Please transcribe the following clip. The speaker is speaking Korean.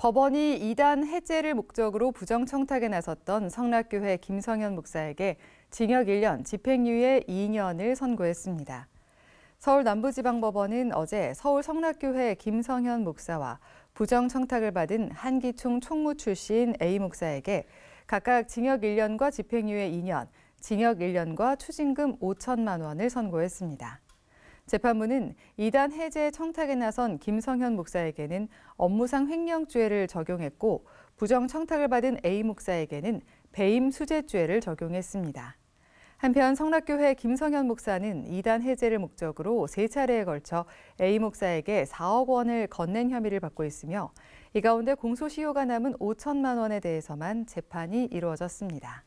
법원이 이단 해제를 목적으로 부정청탁에 나섰던 성락교회 김성현 목사에게 징역 1년, 집행유예 2년을 선고했습니다. 서울 남부지방법원은 어제 서울 성락교회 김성현 목사와 부정청탁을 받은 한기총 총무 출신 A 목사에게 각각 징역 1년과 집행유예 2년, 징역 1년과 추징금 5천만 원을 선고했습니다. 재판부는 이단 해제 청탁에 나선 김성현 목사에게는 업무상 횡령죄를 적용했고 부정 청탁을 받은 A 목사에게는 배임 수재죄를 적용했습니다. 한편 성락교회 김성현 목사는 이단 해제를 목적으로 세 차례에 걸쳐 A 목사에게 4억 원을 건넨 혐의를 받고 있으며 이 가운데 공소시효가 남은 5천만 원에 대해서만 재판이 이루어졌습니다.